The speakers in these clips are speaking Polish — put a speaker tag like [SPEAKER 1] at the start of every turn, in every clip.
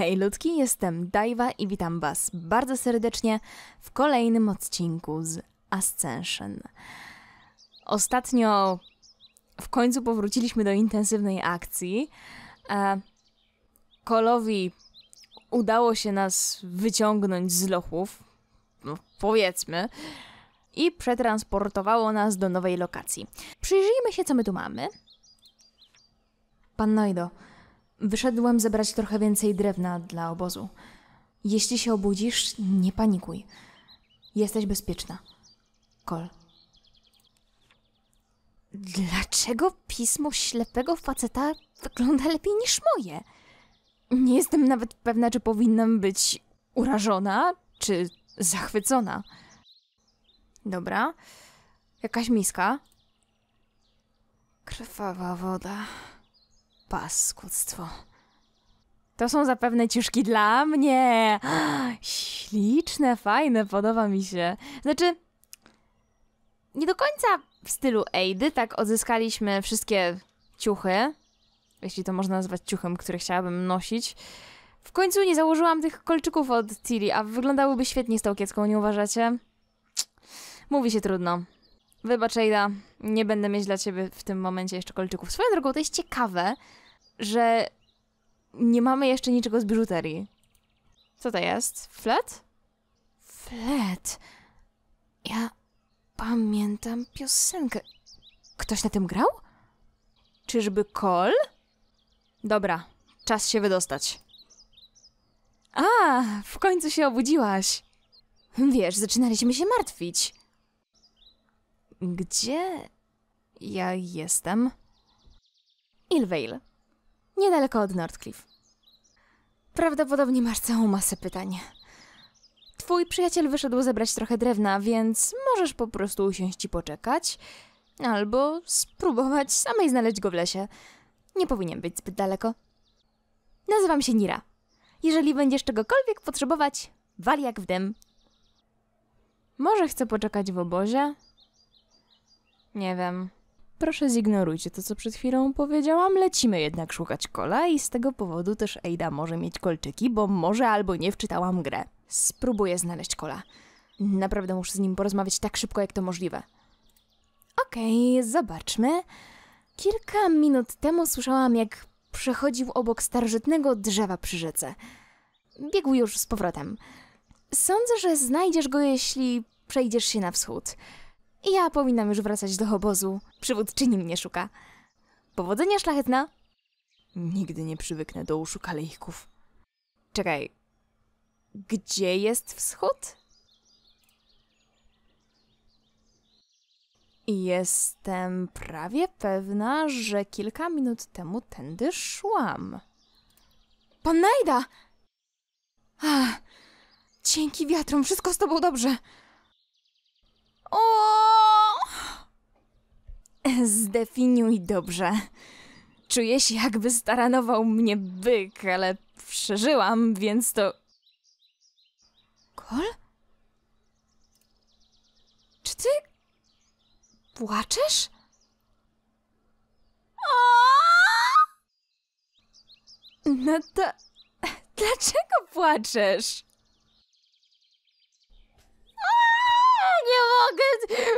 [SPEAKER 1] Hej ludki, jestem Dajwa i witam Was bardzo serdecznie w kolejnym odcinku z Ascension. Ostatnio w końcu powróciliśmy do intensywnej akcji. E, Kolowi udało się nas wyciągnąć z lochów, no, powiedzmy, i przetransportowało nas do nowej lokacji. Przyjrzyjmy się, co my tu mamy. Pan Noido, Wyszedłem zebrać trochę więcej drewna dla obozu. Jeśli się obudzisz, nie panikuj. Jesteś bezpieczna. Kol. Dlaczego pismo ślepego faceta wygląda lepiej niż moje? Nie jestem nawet pewna, czy powinnam być urażona, czy zachwycona. Dobra. Jakaś miska. Krwawa woda. Paskudztwo. To są zapewne ciuszki dla mnie. Śliczne, fajne, podoba mi się. Znaczy, nie do końca w stylu Eidy, tak odzyskaliśmy wszystkie ciuchy, jeśli to można nazwać ciuchem, które chciałabym nosić. W końcu nie założyłam tych kolczyków od Tilly, a wyglądałyby świetnie z tą kiecką, nie uważacie? Mówi się trudno. Wybacz, Ejda, nie będę mieć dla ciebie w tym momencie jeszcze kolczyków. Swoją drogą, to jest ciekawe, że nie mamy jeszcze niczego z biżuterii. Co to jest? Flet? Flet. Ja pamiętam piosenkę. Ktoś na tym grał? Czyżby Kol? Dobra, czas się wydostać. A, w końcu się obudziłaś. Wiesz, zaczynaliśmy się martwić. Gdzie ja jestem? Ilveil niedaleko od Nordcliff. Prawdopodobnie masz całą masę pytań. Twój przyjaciel wyszedł zebrać trochę drewna, więc możesz po prostu usiąść i poczekać, albo spróbować samej znaleźć go w lesie. Nie powinien być zbyt daleko. Nazywam się Nira. Jeżeli będziesz czegokolwiek potrzebować, wal jak w dym. Może chcę poczekać w obozie? Nie wiem. Proszę zignorujcie to, co przed chwilą powiedziałam. Lecimy jednak szukać kola i z tego powodu też Ada może mieć kolczyki, bo może albo nie wczytałam grę. Spróbuję znaleźć kola. Naprawdę muszę z nim porozmawiać tak szybko, jak to możliwe. Okej, okay, zobaczmy. Kilka minut temu słyszałam, jak przechodził obok starożytnego drzewa przy rzece. Biegł już z powrotem. Sądzę, że znajdziesz go, jeśli przejdziesz się na wschód. Ja powinnam już wracać do obozu. Przywódczyni mnie szuka. Powodzenia, szlachetna! Nigdy nie przywyknę do uszu kalejków. Czekaj. Gdzie jest wschód? Jestem prawie pewna, że kilka minut temu tędy szłam. Pan Najda! Ach, dzięki wiatrom, wszystko z tobą dobrze. O! Zdefiniuj dobrze. Czuję się, jakby staranował mnie byk, ale przeżyłam, więc to. Kol? Czy ty. płaczesz? No to. Dlaczego płaczesz? nie mogę. Mm.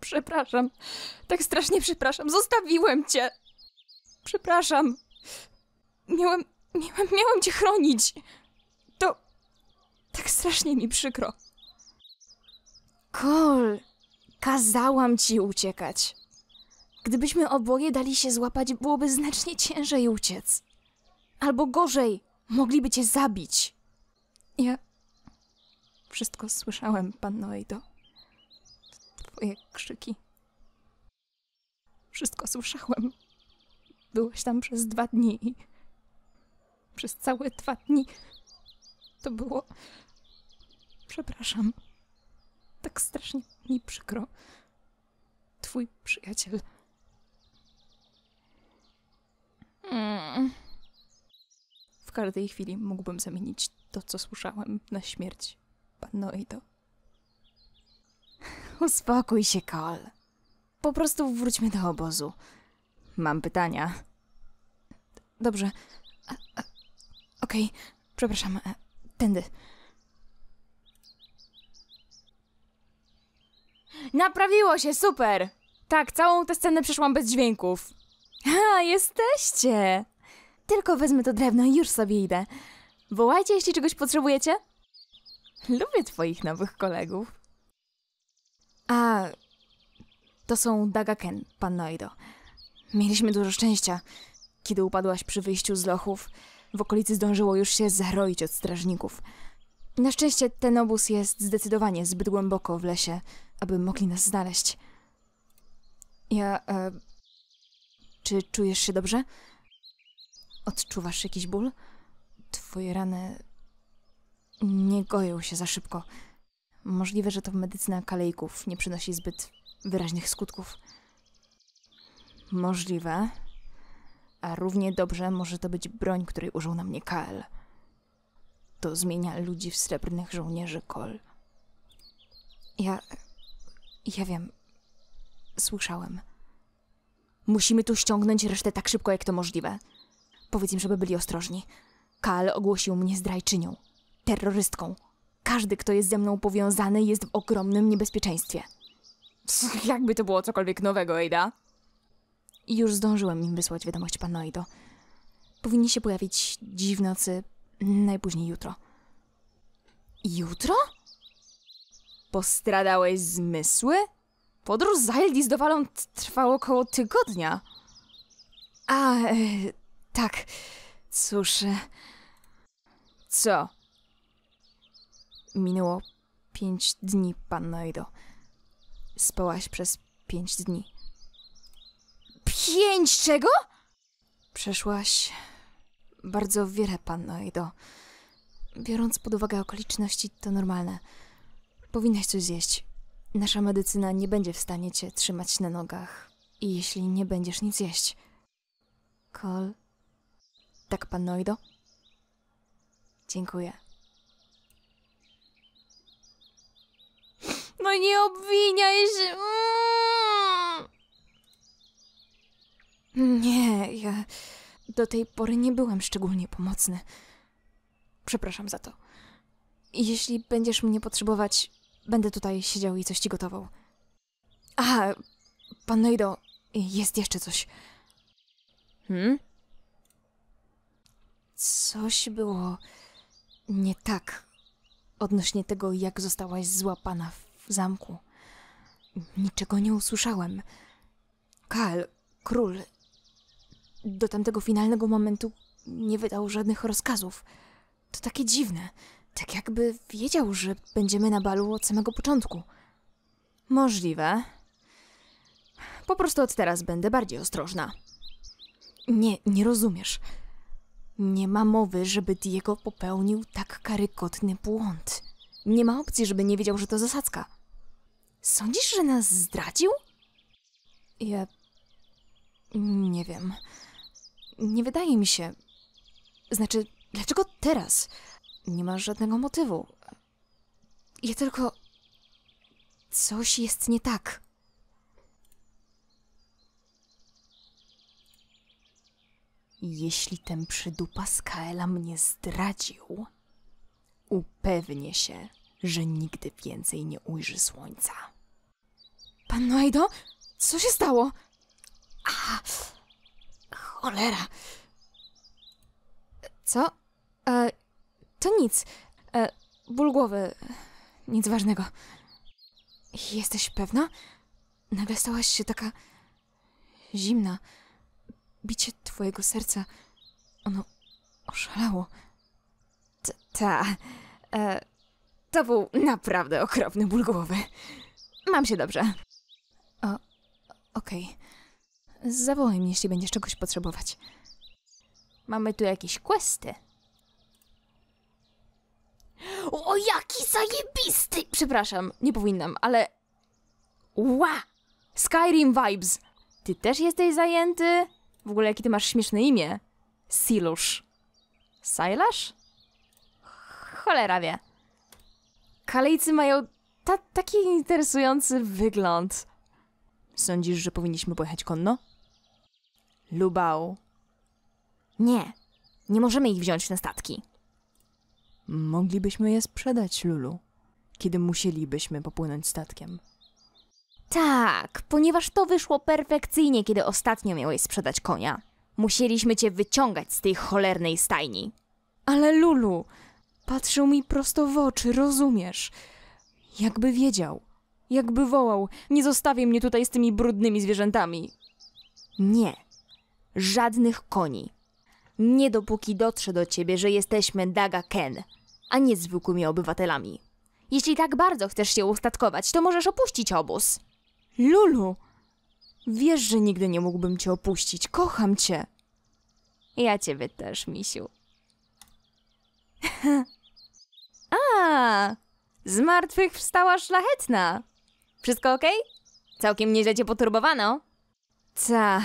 [SPEAKER 1] Przepraszam. Tak strasznie przepraszam. Zostawiłem cię. Przepraszam. Miałem, miałem, miałem cię chronić. To tak strasznie mi przykro. Kol, kazałam ci uciekać. Gdybyśmy oboje dali się złapać, byłoby znacznie ciężej uciec. Albo gorzej, mogliby cię zabić. Ja. Wszystko słyszałem, panno Eido. Twoje krzyki. Wszystko słyszałem. Byłeś tam przez dwa dni i... Przez całe dwa dni... To było... Przepraszam. Tak strasznie mi przykro. Twój przyjaciel... Hmm. W każdej chwili mógłbym zamienić to, co słyszałem, na śmierć. Panoido. No Uspokój się, Kol. Po prostu wróćmy do obozu. Mam pytania. Dobrze. Okej, okay. przepraszam. E, tędy. Naprawiło się, super! Tak, całą tę scenę przeszłam bez dźwięków. A, jesteście! Tylko wezmę to drewno i już sobie idę. Wołajcie, jeśli czegoś potrzebujecie. Lubię twoich nowych kolegów. A, to są Dagaken, pan Noido. Mieliśmy dużo szczęścia. Kiedy upadłaś przy wyjściu z lochów, w okolicy zdążyło już się zaroić od strażników. Na szczęście ten obóz jest zdecydowanie zbyt głęboko w lesie, aby mogli nas znaleźć. Ja... E, czy czujesz się dobrze? Odczuwasz jakiś ból? Twoje rany nie goją się za szybko. Możliwe, że to medycyna kalejków nie przynosi zbyt wyraźnych skutków. Możliwe. A równie dobrze może to być broń, której użył na mnie Kael. To zmienia ludzi w srebrnych żołnierzy Kol. Ja. Ja wiem. Słyszałem. Musimy tu ściągnąć resztę tak szybko, jak to możliwe. Powiedz im, żeby byli ostrożni. Kael ogłosił mnie zdrajczynią terrorystką. Każdy, kto jest ze mną powiązany, jest w ogromnym niebezpieczeństwie. jakby to było cokolwiek nowego, Ada. Już zdążyłem im wysłać wiadomość panu Noido. Powinni się pojawić dziś w nocy, najpóźniej jutro. Jutro? Postradałeś zmysły? Podróż z Hildis do Valont trwał około tygodnia. A, e, tak. Cóż. E, co? Minęło pięć dni, panno Ido. Spałaś przez pięć dni. Pięć czego? Przeszłaś bardzo wiele, panno Ido. Biorąc pod uwagę okoliczności, to normalne. Powinnaś coś zjeść. Nasza medycyna nie będzie w stanie cię trzymać na nogach, i jeśli nie będziesz nic jeść. Kol. Tak, panno Ido? Dziękuję. No nie obwiniaj się. Mm. Nie, ja do tej pory nie byłem szczególnie pomocny. Przepraszam za to. Jeśli będziesz mnie potrzebować, będę tutaj siedział i coś ci gotował. A, pan Noido, jest jeszcze coś. Hmm? Coś było nie tak odnośnie tego, jak zostałaś złapana w zamku. Niczego nie usłyszałem. Kal, król, do tamtego finalnego momentu nie wydał żadnych rozkazów. To takie dziwne. Tak jakby wiedział, że będziemy na balu od samego początku. Możliwe. Po prostu od teraz będę bardziej ostrożna. Nie, nie rozumiesz. Nie ma mowy, żeby Diego popełnił tak karykotny błąd. Nie ma opcji, żeby nie wiedział, że to zasadzka. Sądzisz, że nas zdradził? Ja. Nie wiem. Nie wydaje mi się. Znaczy, dlaczego teraz? Nie ma żadnego motywu. Ja tylko. Coś jest nie tak. Jeśli ten przydupa z Kaela mnie zdradził, upewnię się, że nigdy więcej nie ujrzy słońca. Pan Noido? Co się stało? A, cholera. Co? E, to nic. E, ból głowy. Nic ważnego. Jesteś pewna? Nagle stałaś się taka zimna. Bicie twojego serca, ono oszalało. ta, e, to był naprawdę okropny ból głowy. Mam się dobrze. O, okej. Okay. Zawołaj mnie, jeśli będziesz czegoś potrzebować. Mamy tu jakieś questy. O, jaki zajebisty! Przepraszam, nie powinnam, ale... Ła! Skyrim vibes! Ty też jesteś zajęty? W ogóle, jakie ty masz śmieszne imię? Silusz. Silasz? Cholera wie. Kalejcy mają ta taki interesujący wygląd. Sądzisz, że powinniśmy pojechać konno? Lubał. Nie, nie możemy ich wziąć na statki. Moglibyśmy je sprzedać, Lulu, kiedy musielibyśmy popłynąć statkiem. Tak, ponieważ to wyszło perfekcyjnie, kiedy ostatnio miałeś sprzedać konia. Musieliśmy cię wyciągać z tej cholernej stajni. Ale Lulu, patrzył mi prosto w oczy, rozumiesz? Jakby wiedział. Jakby wołał, nie zostawię mnie tutaj z tymi brudnymi zwierzętami. Nie, żadnych koni. Nie dopóki dotrze do ciebie, że jesteśmy Daga Ken, a nie zwykłymi obywatelami. Jeśli tak bardzo chcesz się ustatkować, to możesz opuścić obóz. Lulu, wiesz, że nigdy nie mógłbym cię opuścić. Kocham cię. Ja ciebie też, misiu. A, z martwych wstała szlachetna. Wszystko ok? Całkiem nieźle cię poturbowano. Ca.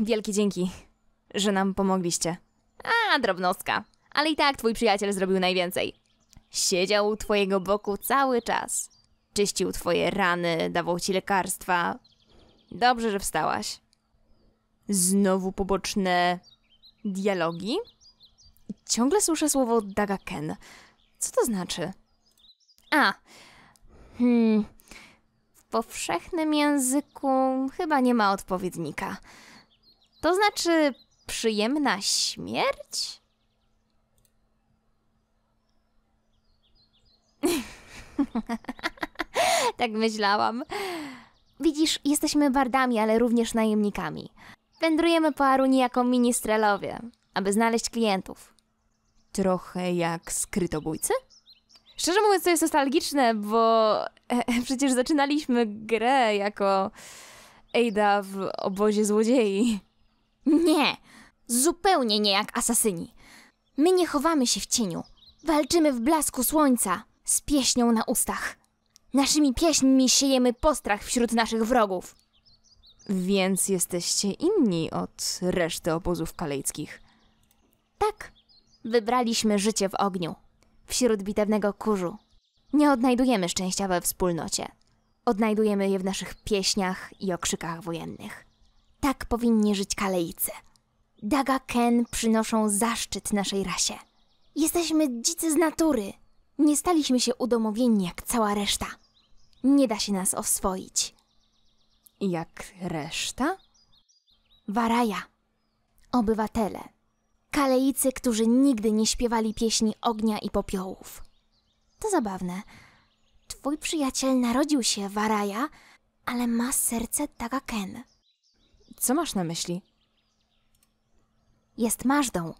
[SPEAKER 1] Wielkie dzięki, że nam pomogliście. A, drobnostka. Ale i tak twój przyjaciel zrobił najwięcej. Siedział u twojego boku cały czas. Czyścił twoje rany, dawał ci lekarstwa. Dobrze, że wstałaś. Znowu poboczne dialogi. Ciągle słyszę słowo Daga Ken. Co to znaczy? A. Hmm powszechnym języku chyba nie ma odpowiednika. To znaczy przyjemna śmierć? tak myślałam. Widzisz, jesteśmy bardami, ale również najemnikami. Wędrujemy po Aruni jako ministrelowie, aby znaleźć klientów. Trochę jak skrytobójcy? Szczerze mówiąc, to jest nostalgiczne, bo e, e, przecież zaczynaliśmy grę jako Ada w obozie złodziei. Nie, zupełnie nie jak asasyni. My nie chowamy się w cieniu. Walczymy w blasku słońca z pieśnią na ustach. Naszymi pieśniami siejemy postrach wśród naszych wrogów. Więc jesteście inni od reszty obozów kalejckich. Tak, wybraliśmy życie w ogniu wśród bitewnego kurzu. Nie odnajdujemy szczęścia we wspólnocie. Odnajdujemy je w naszych pieśniach i okrzykach wojennych. Tak powinni żyć kalejcy. Daga Ken przynoszą zaszczyt naszej rasie. Jesteśmy dzicy z natury. Nie staliśmy się udomowieni jak cała reszta. Nie da się nas oswoić. Jak reszta? Waraja. Obywatele. Kaleicy, którzy nigdy nie śpiewali pieśni ognia i popiołów. To zabawne. Twój przyjaciel narodził się w ale ma serce tak Ken. Co masz na myśli? Jest mażdą,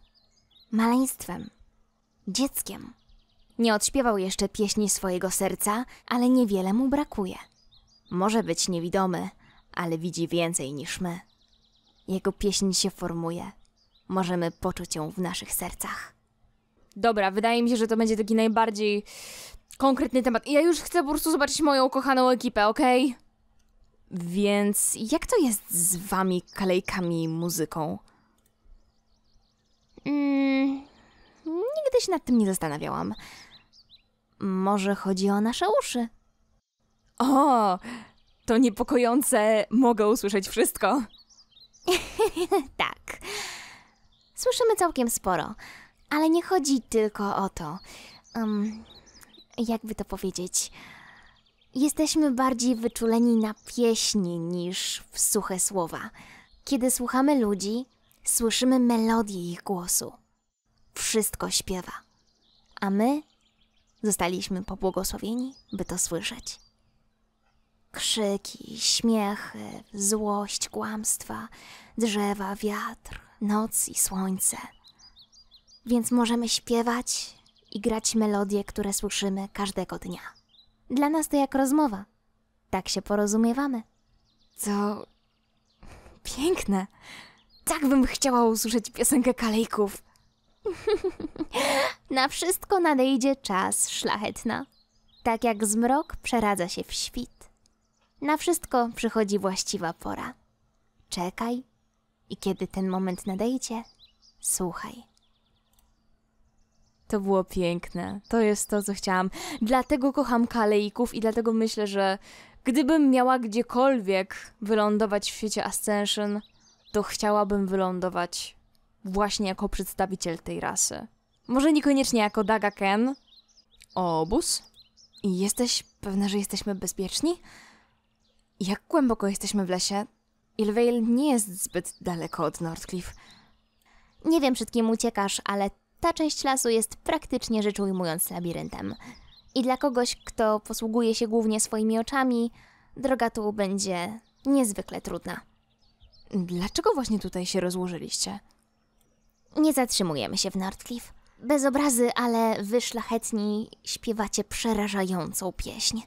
[SPEAKER 1] maleństwem, dzieckiem. Nie odśpiewał jeszcze pieśni swojego serca, ale niewiele mu brakuje. Może być niewidomy, ale widzi więcej niż my. Jego pieśń się formuje, możemy poczuć ją w naszych sercach. Dobra, wydaje mi się, że to będzie taki najbardziej konkretny temat. ja już chcę po prostu zobaczyć moją kochaną ekipę, okej? Okay? Więc jak to jest z wami, kalejkami, muzyką? Mm, nigdy się nad tym nie zastanawiałam. Może chodzi o nasze uszy? O, to niepokojące. Mogę usłyszeć wszystko. tak słyszymy całkiem sporo. Ale nie chodzi tylko o to. Um, jakby to powiedzieć? Jesteśmy bardziej wyczuleni na pieśni niż w suche słowa. Kiedy słuchamy ludzi, słyszymy melodię ich głosu. Wszystko śpiewa. A my zostaliśmy pobłogosławieni, by to słyszeć. Krzyki, śmiechy, złość, kłamstwa, drzewa, wiatr, noc i słońce. Więc możemy śpiewać i grać melodie, które słyszymy każdego dnia. Dla nas to jak rozmowa. Tak się porozumiewamy. Co piękne. Tak bym chciała usłyszeć piosenkę kalejków. Na wszystko nadejdzie czas, szlachetna. Tak jak zmrok przeradza się w świt. Na wszystko przychodzi właściwa pora. Czekaj i kiedy ten moment nadejdzie, słuchaj. To było piękne. To jest to, co chciałam. Dlatego kocham kalejków i dlatego myślę, że gdybym miała gdziekolwiek wylądować w świecie Ascension, to chciałabym wylądować właśnie jako przedstawiciel tej rasy. Może niekoniecznie jako Daga Ken. Obóz? I jesteś pewna, że jesteśmy bezpieczni? Jak głęboko jesteśmy w lesie? Ilvale nie jest zbyt daleko od Northcliff. Nie wiem, przed kim uciekasz, ale ta część lasu jest praktycznie rzecz ujmując labiryntem. I dla kogoś, kto posługuje się głównie swoimi oczami, droga tu będzie niezwykle trudna. Dlaczego właśnie tutaj się rozłożyliście? Nie zatrzymujemy się w Northcliff. Bez obrazy, ale wy szlachetni śpiewacie przerażającą pieśń.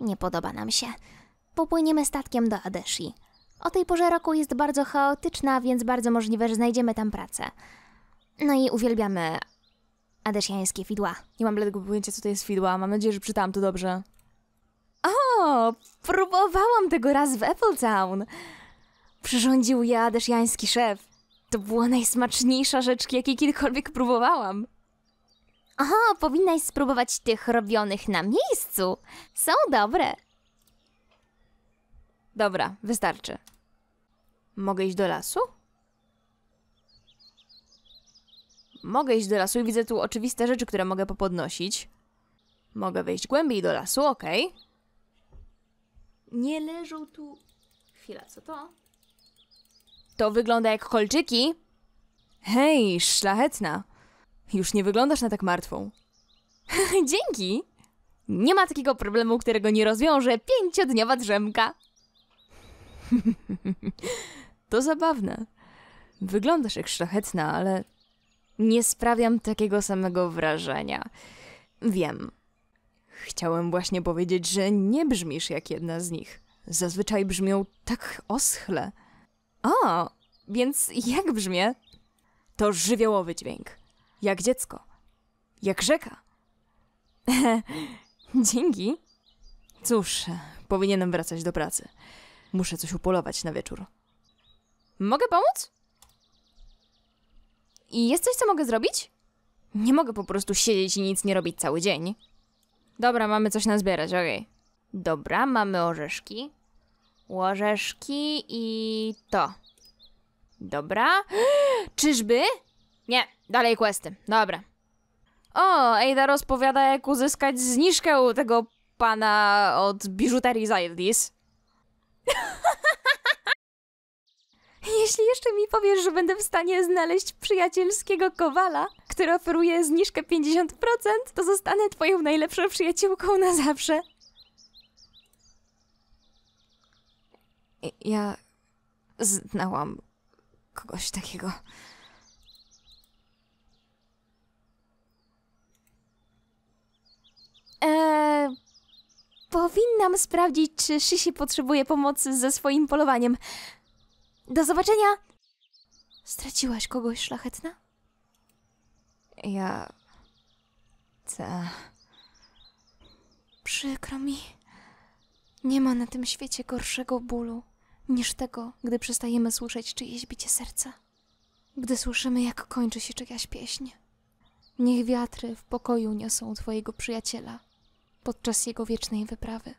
[SPEAKER 1] Nie podoba nam się. Popłyniemy statkiem do Adeshi, o tej porze roku jest bardzo chaotyczna, więc bardzo możliwe, że znajdziemy tam pracę. No i uwielbiamy adesjańskie fidła. Nie mam bladego pojęcia, co to jest fidła. Mam nadzieję, że czytałam to dobrze. O, próbowałam tego raz w Appletown. Przyrządził je adesjański szef. To była najsmaczniejsza rzecz, jakiej kiedykolwiek próbowałam. Aha, powinnaś spróbować tych robionych na miejscu. Są dobre. Dobra, wystarczy. Mogę iść do lasu? Mogę iść do lasu i widzę tu oczywiste rzeczy, które mogę popodnosić. Mogę wejść głębiej do lasu, okej. Okay. Nie leżą tu... Chwila, co to? To wygląda jak kolczyki. Hej, szlachetna. Już nie wyglądasz na tak martwą. Dzięki. Nie ma takiego problemu, którego nie rozwiąże pięciodniowa drzemka. to zabawne. Wyglądasz jak szlachetna, ale nie sprawiam takiego samego wrażenia. Wiem. Chciałem właśnie powiedzieć, że nie brzmisz jak jedna z nich. Zazwyczaj brzmią tak oschle. O, więc jak brzmię? To żywiołowy dźwięk. Jak dziecko. Jak rzeka. Dzięki. Cóż, powinienem wracać do pracy. Muszę coś upolować na wieczór. Mogę pomóc? I jest coś, co mogę zrobić? Nie mogę po prostu siedzieć i nic nie robić cały dzień. Dobra, mamy coś nazbierać, okej. Okay. Dobra, mamy orzeszki. Orzeszki i to. Dobra. Czyżby? Nie, dalej questy. Dobra. O, Ada rozpowiada, jak uzyskać zniżkę u tego pana od biżuterii Zildis. Jeśli jeszcze mi powiesz, że będę w stanie znaleźć przyjacielskiego kowala, który oferuje zniżkę 50%, to zostanę twoją najlepszą przyjaciółką na zawsze. Ja znałam kogoś takiego. Eee, Powinnam sprawdzić, czy Shishi potrzebuje pomocy ze swoim polowaniem. Do zobaczenia! Straciłaś kogoś, szlachetna? Ja... Ta... Przykro mi. Nie ma na tym świecie gorszego bólu niż tego, gdy przestajemy słyszeć czyjeś bicie serca. Gdy słyszymy, jak kończy się czyjaś pieśń. Niech wiatry w pokoju niosą twojego przyjaciela podczas jego wiecznej wyprawy.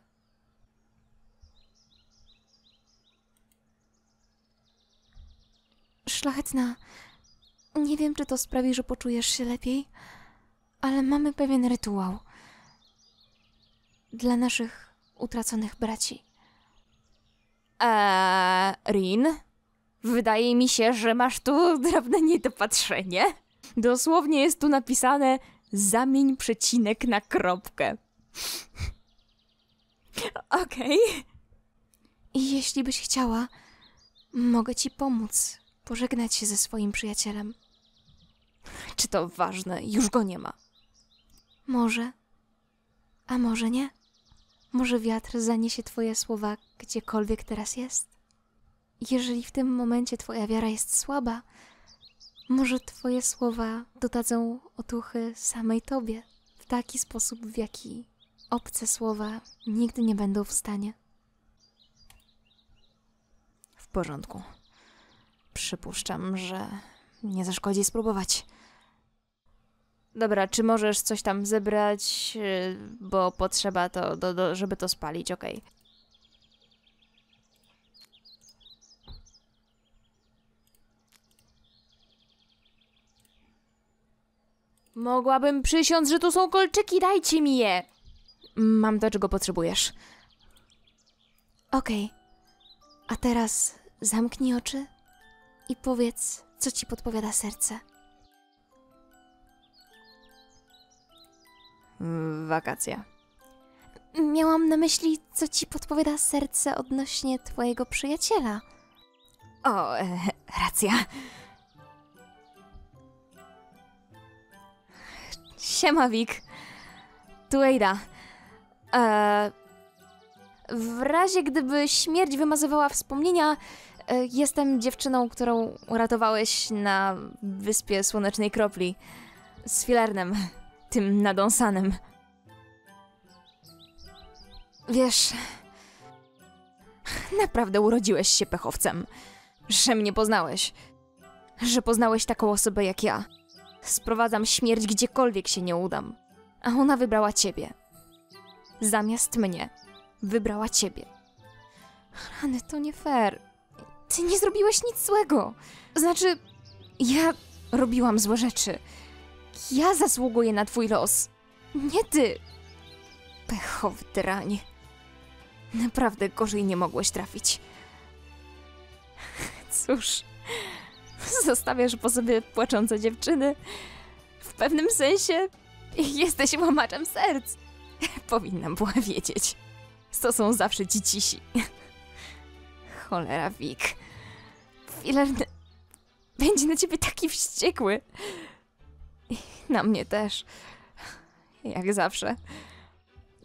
[SPEAKER 1] Szlachetna, nie wiem, czy to sprawi, że poczujesz się lepiej, ale mamy pewien rytuał dla naszych utraconych braci. Eee, Rin, wydaje mi się, że masz tu drobne niedopatrzenie. Dosłownie jest tu napisane zamień przecinek na kropkę. Okej. Okay. I jeśli byś chciała, mogę ci pomóc pożegnać się ze swoim przyjacielem. Czy to ważne? Już go nie ma. Może. A może nie? Może wiatr zaniesie twoje słowa gdziekolwiek teraz jest? Jeżeli w tym momencie twoja wiara jest słaba, może twoje słowa dodadzą otuchy samej tobie w taki sposób, w jaki obce słowa nigdy nie będą w stanie. W porządku. Przypuszczam, że nie zaszkodzi spróbować. Dobra, czy możesz coś tam zebrać, y, bo potrzeba to, do, do, żeby to spalić, ok? Mogłabym przysiąc, że tu są kolczyki, dajcie mi je! Mam to, czego potrzebujesz. Okej. Okay. A teraz zamknij oczy i powiedz, co ci podpowiada serce. Wakacja. Miałam na myśli, co ci podpowiada serce odnośnie twojego przyjaciela. O, e, racja. Siema, Wik. Tu Ada. E, w razie gdyby śmierć wymazywała wspomnienia, e, jestem dziewczyną, którą uratowałeś na wyspie Słonecznej Kropli z Filernem, tym nadąsanym. Wiesz, naprawdę urodziłeś się pechowcem, że mnie poznałeś, że poznałeś taką osobę jak ja. Sprowadzam śmierć gdziekolwiek się nie udam, a ona wybrała ciebie zamiast mnie. Wybrała ciebie. Rany, to nie fair. Ty nie zrobiłeś nic złego. Znaczy, ja robiłam złe rzeczy. Ja zasługuję na twój los. Nie ty. Pechow tyranie. Naprawdę gorzej nie mogłeś trafić. Cóż, zostawiasz po sobie płaczące dziewczyny. W pewnym sensie jesteś łamaczem serc. Powinnam była wiedzieć. To są zawsze ci cisi. Cholera, Wik. Filerny będzie na ciebie taki wściekły. I na mnie też. Jak zawsze.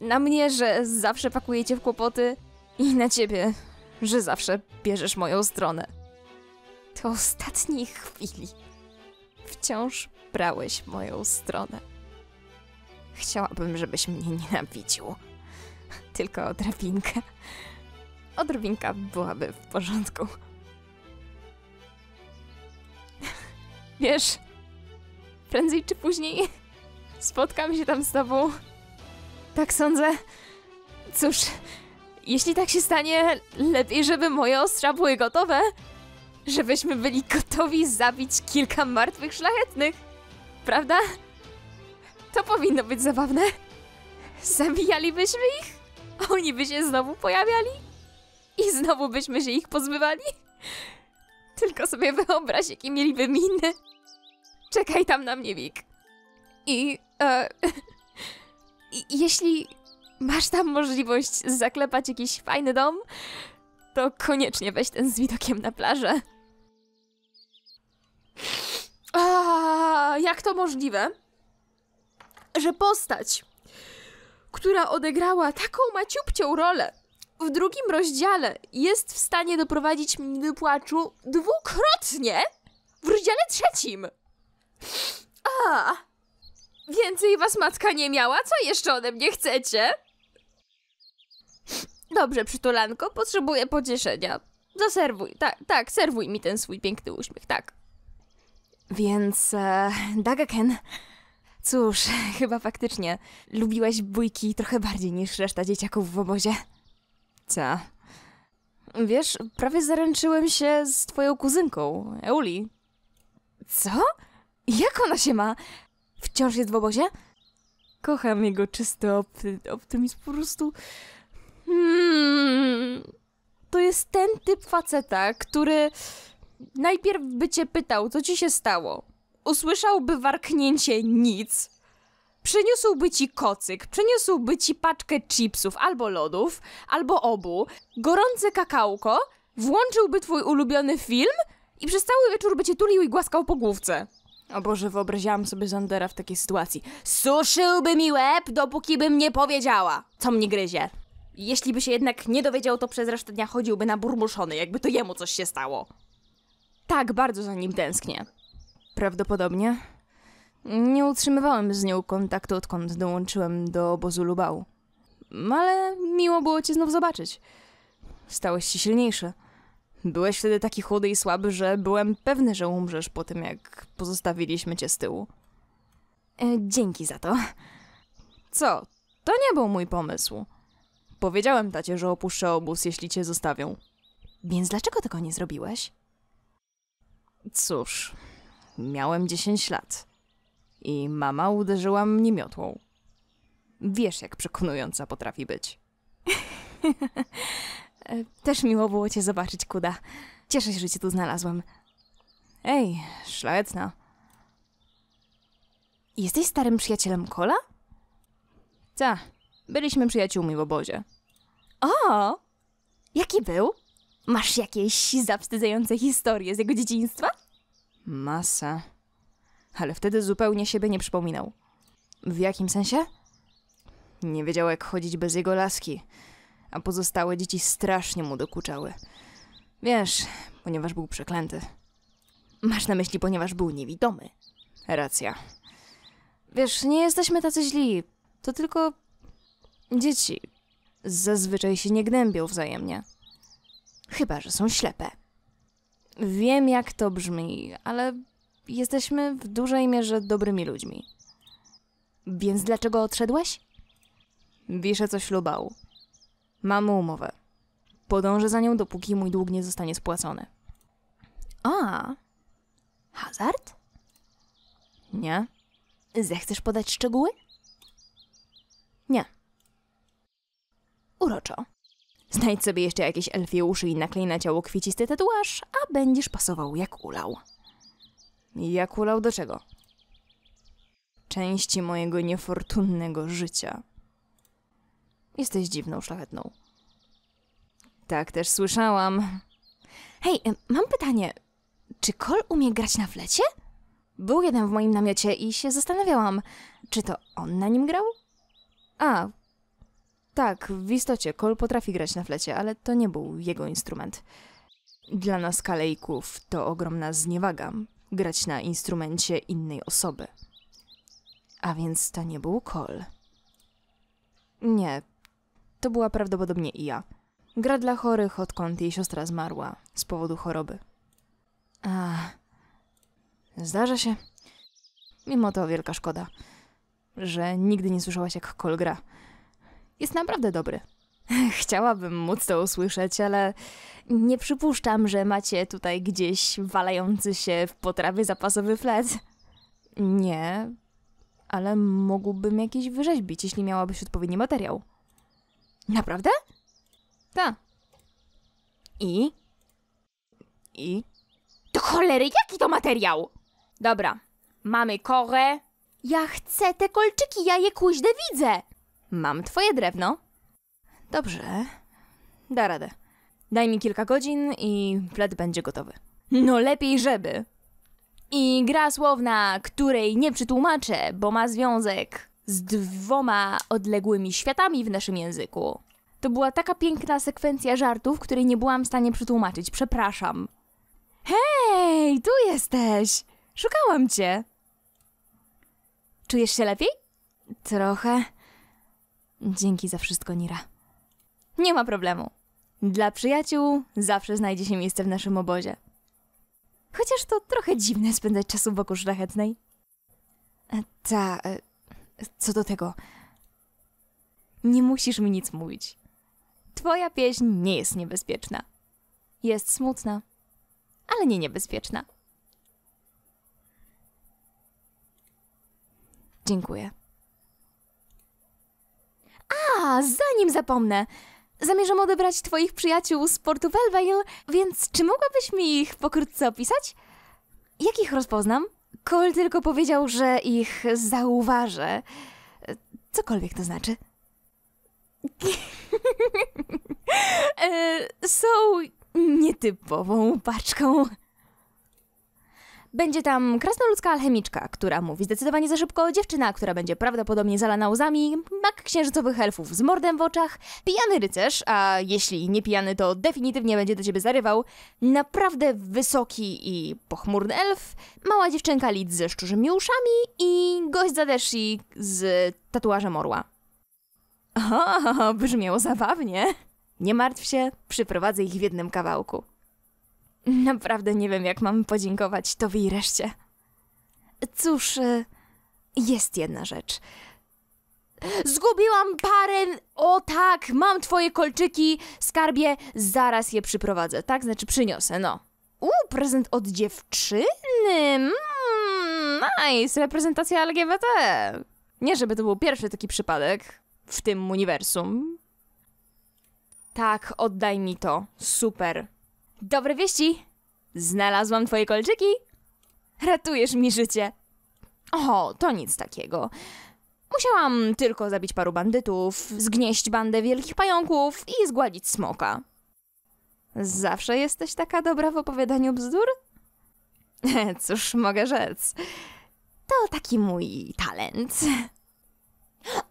[SPEAKER 1] Na mnie, że zawsze pakujecie w kłopoty i na ciebie, że zawsze bierzesz moją stronę. Do ostatniej chwili wciąż brałeś moją stronę. Chciałabym, żebyś mnie nienawidził. Tylko odrobinkę. Odrobinka byłaby w porządku. Wiesz, prędzej czy później spotkam się tam z tobą. Tak sądzę. Cóż, jeśli tak się stanie, lepiej, żeby moje ostrza były gotowe, żebyśmy byli gotowi zabić kilka martwych szlachetnych, prawda? To powinno być zabawne. Zabijalibyśmy ich? Oni by się znowu pojawiali? I znowu byśmy się ich pozbywali? Tylko sobie wyobraź, jakie mieliby miny. Czekaj tam na mnie, Wik. I, e, jeśli masz tam możliwość zaklepać jakiś fajny dom, to koniecznie weź ten z widokiem na plażę. A, jak to możliwe? że postać, która odegrała taką maciupcią rolę w drugim rozdziale, jest w stanie doprowadzić mnie do płaczu dwukrotnie w rozdziale trzecim. A, więcej was matka nie miała? Co jeszcze ode mnie chcecie? Dobrze, przytulanko, potrzebuję pocieszenia. Zaserwuj, tak, tak, serwuj mi ten swój piękny uśmiech, tak. Więc, e, Dagaken, Cóż, chyba faktycznie lubiłaś bójki trochę bardziej niż reszta dzieciaków w obozie. Co? Wiesz, prawie zaręczyłem się z twoją kuzynką, Euli. Co? Jak ona się ma? Wciąż jest w obozie? Kocham jego czysty opty optymizm, po prostu... Hmm. To jest ten typ faceta, który najpierw by cię pytał, co ci się stało, usłyszałby warknięcie nic, przyniósłby ci kocyk, przyniósłby ci paczkę chipsów albo lodów, albo obu, gorące kakałko, włączyłby twój ulubiony film i przez cały wieczór by cię tulił i głaskał po główce. O Boże, wyobraziłam sobie Zandera w takiej sytuacji. Suszyłby mi łeb, dopóki bym nie powiedziała, co mnie gryzie. Jeśli by się jednak nie dowiedział, to przez resztę dnia chodziłby na burmuszony, jakby to jemu coś się stało. Tak bardzo za nim tęsknię prawdopodobnie. Nie utrzymywałem z nią kontaktu, odkąd dołączyłem do obozu Lubału. Ale miło było cię znów zobaczyć. Stałeś się silniejszy. Byłeś wtedy taki chudy i słaby, że byłem pewny, że umrzesz po tym, jak pozostawiliśmy cię z tyłu. E, dzięki za to. Co? To nie był mój pomysł. Powiedziałem tacie, że opuszczę obóz, jeśli cię zostawią. Więc dlaczego tego nie zrobiłeś? Cóż, miałem 10 lat i mama uderzyła mnie miotłą. Wiesz, jak przekonująca potrafi być. Też miło było cię zobaczyć, Kuda. Cieszę się, że cię tu znalazłam. Ej, szlachetna. Jesteś starym przyjacielem Kola? Ta, byliśmy przyjaciółmi w obozie. O! Jaki był? Masz jakieś zawstydzające historie z jego dzieciństwa? Masa. Ale wtedy zupełnie siebie nie przypominał. W jakim sensie? Nie wiedział, jak chodzić bez jego laski, a pozostałe dzieci strasznie mu dokuczały. Wiesz, ponieważ był przeklęty. Masz na myśli, ponieważ był niewidomy. Racja. Wiesz, nie jesteśmy tacy źli. To tylko dzieci. Zazwyczaj się nie gnębią wzajemnie. Chyba, że są ślepe. Wiem, jak to brzmi, ale jesteśmy w dużej mierze dobrymi ludźmi. Więc dlaczego odszedłeś? Wiszę co ślubał. Mamy umowę. Podążę za nią, dopóki mój dług nie zostanie spłacony. A, hazard? Nie. Zechcesz podać szczegóły? Nie. Uroczo. Znajdź sobie jeszcze jakieś elfie uszy i naklej na ciało kwiecisty tatuaż, a będziesz pasował jak ulał. Jak ulał do czego? Części mojego niefortunnego życia. Jesteś dziwną, szlachetną. Tak też słyszałam. Hej, mam pytanie. Czy Kol umie grać na flecie? Był jeden w moim namiocie i się zastanawiałam, czy to on na nim grał? A, tak, w istocie Cole potrafi grać na flecie, ale to nie był jego instrument. Dla nas kalejków to ogromna zniewaga grać na instrumencie innej osoby. A więc to nie był Cole. Nie, to była prawdopodobnie i ja. Gra dla chorych, odkąd jej siostra zmarła z powodu choroby. Ach, zdarza się. Mimo to wielka szkoda, że nigdy nie słyszałaś jak Cole gra. Jest naprawdę dobry. Chciałabym móc to usłyszeć, ale nie przypuszczam, że macie tutaj gdzieś walający się w potrawie zapasowy flet. Nie, ale mógłbym jakiś wyrzeźbić, jeśli miałabyś odpowiedni materiał. Naprawdę? Tak. I? I? Do cholery, jaki to materiał? Dobra, mamy korę. Ja chcę te kolczyki, ja je kuźde widzę. Mam twoje drewno. Dobrze. Da radę. Daj mi kilka godzin i flad będzie gotowy. No lepiej, żeby. I gra słowna, której nie przetłumaczę, bo ma związek z dwoma odległymi światami w naszym języku. To była taka piękna sekwencja żartów, której nie byłam w stanie przetłumaczyć. Przepraszam. Hej, tu jesteś! Szukałam cię. Czujesz się lepiej? Trochę. Dzięki za wszystko, Nira. Nie ma problemu. Dla przyjaciół zawsze znajdzie się miejsce w naszym obozie. Chociaż to trochę dziwne spędzać czasu wokół szlachetnej. E, ta, e, co do tego. Nie musisz mi nic mówić. Twoja pieśń nie jest niebezpieczna. Jest smutna, ale nie niebezpieczna. Dziękuję. A, zanim zapomnę, zamierzam odebrać twoich przyjaciół z portu Belvale, więc czy mogłabyś mi ich pokrótce opisać? Jak ich rozpoznam? Cole tylko powiedział, że ich zauważę. Cokolwiek to znaczy. E, są nietypową paczką. Będzie tam krasnoludzka alchemiczka, która mówi zdecydowanie za szybko, dziewczyna, która będzie prawdopodobnie zalana łzami, mak księżycowych elfów z mordem w oczach, pijany rycerz, a jeśli nie pijany, to definitywnie będzie do ciebie zarywał, naprawdę wysoki i pochmurny elf, mała dziewczynka lid ze szczurzymi uszami i gość Zadeshi z tatuażem orła. O, brzmiało zabawnie. Nie martw się, przyprowadzę ich w jednym kawałku. Naprawdę nie wiem, jak mam podziękować Tobie i reszcie. Cóż, y, jest jedna rzecz. Zgubiłam parę. O tak, mam twoje kolczyki, skarbie, zaraz je przyprowadzę, tak? Znaczy przyniosę, no. U, prezent od dziewczyny. Mm, nice, reprezentacja LGBT. Nie, żeby to był pierwszy taki przypadek w tym uniwersum. Tak, oddaj mi to. Super. Dobre wieści! Znalazłam twoje kolczyki! Ratujesz mi życie! O, to nic takiego. Musiałam tylko zabić paru bandytów, zgnieść bandę wielkich pająków i zgładzić smoka. Zawsze jesteś taka dobra w opowiadaniu bzdur? Cóż mogę rzec. To taki mój talent.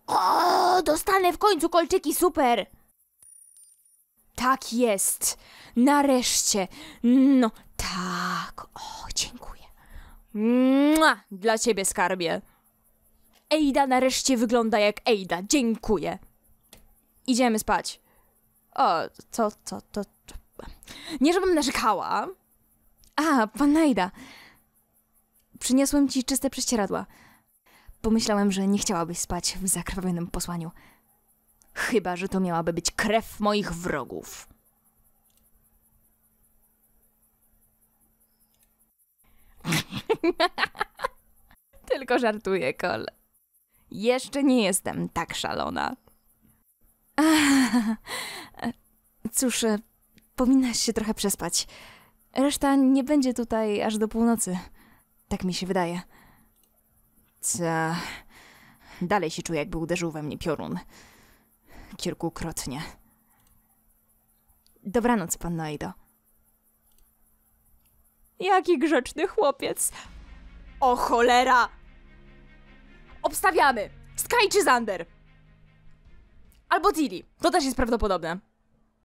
[SPEAKER 1] O, dostanę w końcu kolczyki super! Tak jest. Nareszcie. No, tak. O, dziękuję. Mua! Dla ciebie, skarbie. Ejda nareszcie wygląda jak Ejda. Dziękuję. Idziemy spać. O, co, co, to, to. Nie, żebym narzekała. A, pan Ejda. Przyniosłem ci czyste prześcieradła. Pomyślałem, że nie chciałabyś spać w zakrwawionym posłaniu. Chyba, że to miałaby być krew moich wrogów. Tylko żartuję, Kol. Jeszcze nie jestem tak szalona. Cóż, e, powinnaś się trochę przespać. Reszta nie będzie tutaj aż do północy. Tak mi się wydaje. Co? Dalej się czuję, jakby uderzył we mnie piorun kilkukrotnie. Dobranoc, pan Eido. Jaki grzeczny chłopiec. O cholera! Obstawiamy! Sky czy Zander? Albo Tilly. To też jest prawdopodobne.